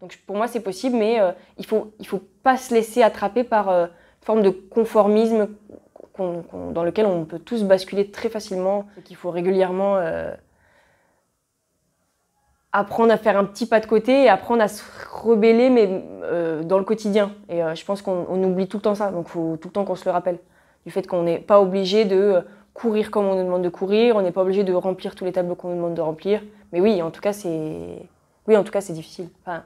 Donc pour moi, c'est possible, mais euh, il ne faut, il faut pas se laisser attraper par euh, une forme de conformisme dans lequel on peut tous basculer très facilement Il qu'il faut régulièrement euh, apprendre à faire un petit pas de côté et apprendre à se rebeller, mais dans le quotidien. Et je pense qu'on oublie tout le temps ça, donc il faut tout le temps qu'on se le rappelle. Du fait qu'on n'est pas obligé de courir comme on nous demande de courir, on n'est pas obligé de remplir tous les tableaux qu'on nous demande de remplir. Mais oui, en tout cas, c'est... Oui, en tout cas, c'est difficile. Enfin,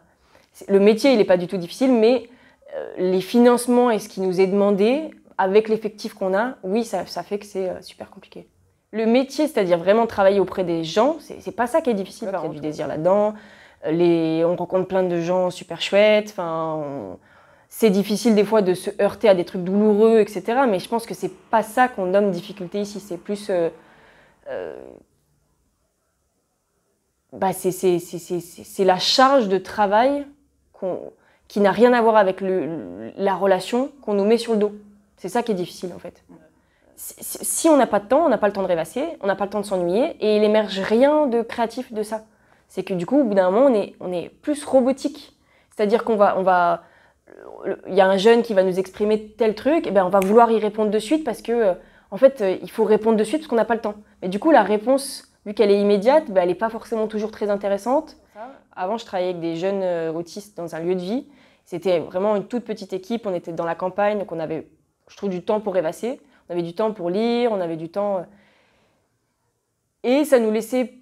le métier, il n'est pas du tout difficile, mais euh, les financements et ce qui nous est demandé, avec l'effectif qu'on a, oui, ça, fait que c'est euh, super compliqué. Le métier, c'est-à-dire vraiment travailler auprès des gens, c'est pas ça qui est difficile. Il y a du désir là-dedans. on rencontre plein de gens super chouettes. Enfin, c'est difficile des fois de se heurter à des trucs douloureux, etc. Mais je pense que c'est pas ça qu'on nomme difficulté ici. C'est plus, euh, bah, c'est la charge de travail qui n'a rien à voir avec le, la relation qu'on nous met sur le dos. C'est ça qui est difficile en fait. Si on n'a pas de temps, on n'a pas le temps de rêvasser, on n'a pas le temps de s'ennuyer, et il émerge rien de créatif de ça. C'est que du coup, au bout d'un moment, on est, on est plus robotique. C'est-à-dire qu'on va, on va, il y a un jeune qui va nous exprimer tel truc, et ben on va vouloir y répondre de suite parce que, euh, en fait, euh, il faut répondre de suite parce qu'on n'a pas le temps. Mais du coup, la réponse, vu qu'elle est immédiate, ben, elle n'est pas forcément toujours très intéressante. Avant, je travaillais avec des jeunes euh, autistes dans un lieu de vie. C'était vraiment une toute petite équipe. On était dans la campagne, donc on avait, je trouve, du temps pour rêvasser. On avait du temps pour lire, on avait du temps. Euh. Et ça nous laissait.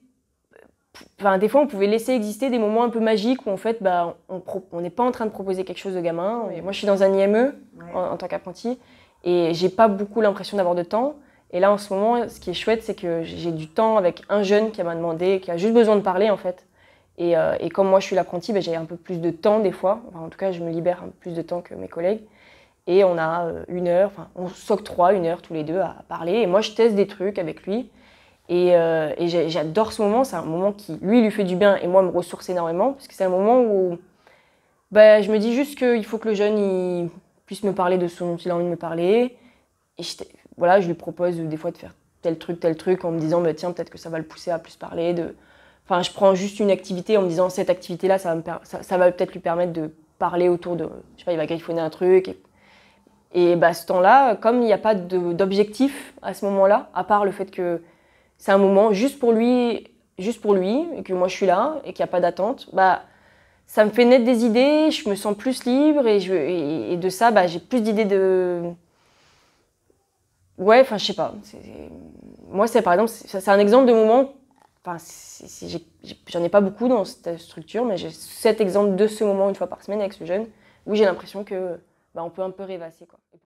Enfin, des fois, on pouvait laisser exister des moments un peu magiques où, en fait, bah, on n'est pas en train de proposer quelque chose de gamin. moi, je suis dans un IME en, en, tant qu'apprenti et j'ai pas beaucoup l'impression d'avoir de temps. Et là, en ce moment, ce qui est chouette, c'est que j'ai du temps avec un jeune qui m'a demandé, qui a juste besoin de parler, en fait. Euh, et, comme moi, je suis l'apprenti, ben, j'ai un peu plus de temps des fois. en tout cas, je me libère un peu plus de temps que mes collègues. Et on a euh, une heure, enfin, on s'octroie une heure tous les deux à parler. Et moi, je teste des trucs avec lui. Et, euh, j'adore ce moment. C'est un moment qui, lui, lui fait du bien et moi, me ressource énormément. Parce que c'est un moment où ben, je me dis juste qu'il faut que le jeune il puisse me parler de ce dont il a envie de me parler. Et je, voilà, je lui propose des fois de faire tel truc, tel truc, en me disant, bah, tiens, peut-être que ça va le pousser à plus parler de Enfin, je prends juste une activité en me disant cette activité-là, ça va, peut-être lui permettre de parler autour de. Je sais pas, il va griffonner un truc. Et, bah, ce temps-là, comme il n'y a pas d'objectif à ce moment-là, à part le fait que c'est un moment juste pour lui, juste pour lui, et que moi je suis là et qu'il n'y a pas d'attente, bah, ça me fait naître des idées, je me sens plus libre et, je, de ça, bah, j'ai plus d'idées de. Ouais, enfin, je sais pas. Moi, c'est par exemple, c'est un exemple de moment Enfin, j'en ai pas beaucoup dans cette structure, mais j'ai cet exemple de ce moment une fois par semaine avec ce jeune où j'ai l'impression que bah, on peut un peu rêvasser. Quoi.